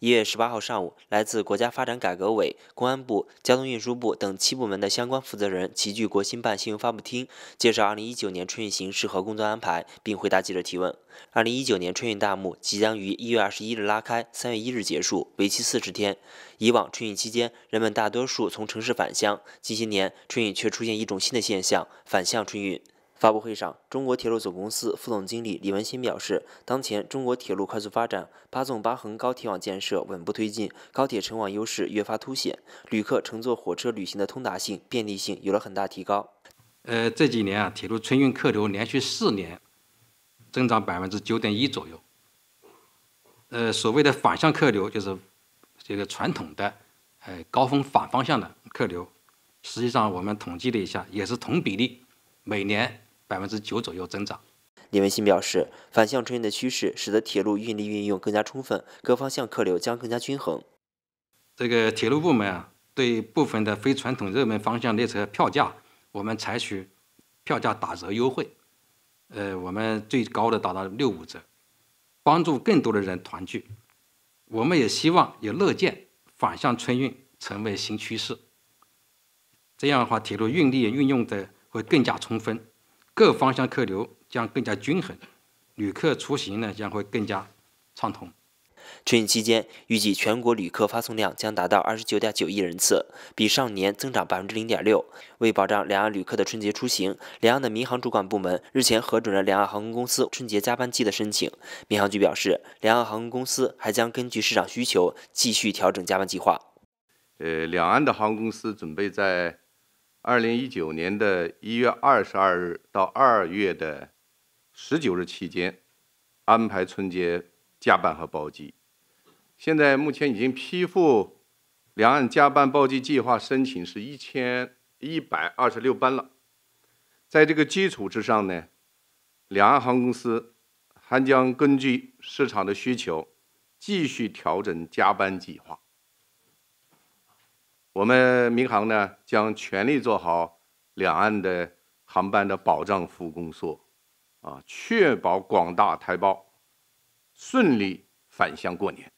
一月十八号上午，来自国家发展改革委、公安部、交通运输部等七部门的相关负责人齐聚国新办新闻发布厅，介绍二零一九年春运形势和工作安排，并回答记者提问。二零一九年春运大幕即将于一月二十一日拉开，三月一日结束，为期四十天。以往春运期间，人们大多数从城市返乡，近些年春运却出现一种新的现象——反向春运。发布会上，中国铁路总公司副总经理李文新表示，当前中国铁路快速发展，八纵八横高铁网建设稳步推进，高铁成网优势越发凸显，旅客乘坐火车旅行的通达性、便利性有了很大提高。呃，这几年啊，铁路春运客流连续四年增长百分之九点一左右。呃，所谓的反向客流，就是这个传统的，呃，高峰反方向的客流，实际上我们统计了一下，也是同比例，每年。百分之九左右增长，李文新表示，反向春运的趋势使得铁路运力运用更加充分，各方向客流将更加均衡。这个铁路部门啊，对部分的非传统热门方向列车票价，我们采取票价打折优惠，呃，我们最高的达到六五折，帮助更多的人团聚。我们也希望也乐见反向春运成为新趋势。这样的话，铁路运力运用的会更加充分。各方向客流将更加均衡，旅客出行呢将会更加畅通。春运期间，预计全国旅客发送量将达到二十九点九亿人次，比上年增长百分之零点六。为保障两岸旅客的春节出行，两岸的民航主管部门日前核准了两岸航空公司春节加班机的申请。民航局表示，两岸航空公司还将根据市场需求继续调整加班计划。呃，两岸的航空公司准备在。二零一九年的一月二十二日到二月的十九日期间，安排春节加班和包机。现在目前已经批复两岸加班包机计划申请是一千一百二十六班了。在这个基础之上呢，两岸航空公司还将根据市场的需求，继续调整加班计划。我们民航呢，将全力做好两岸的航班的保障服务工作，啊，确保广大台胞顺利返乡过年。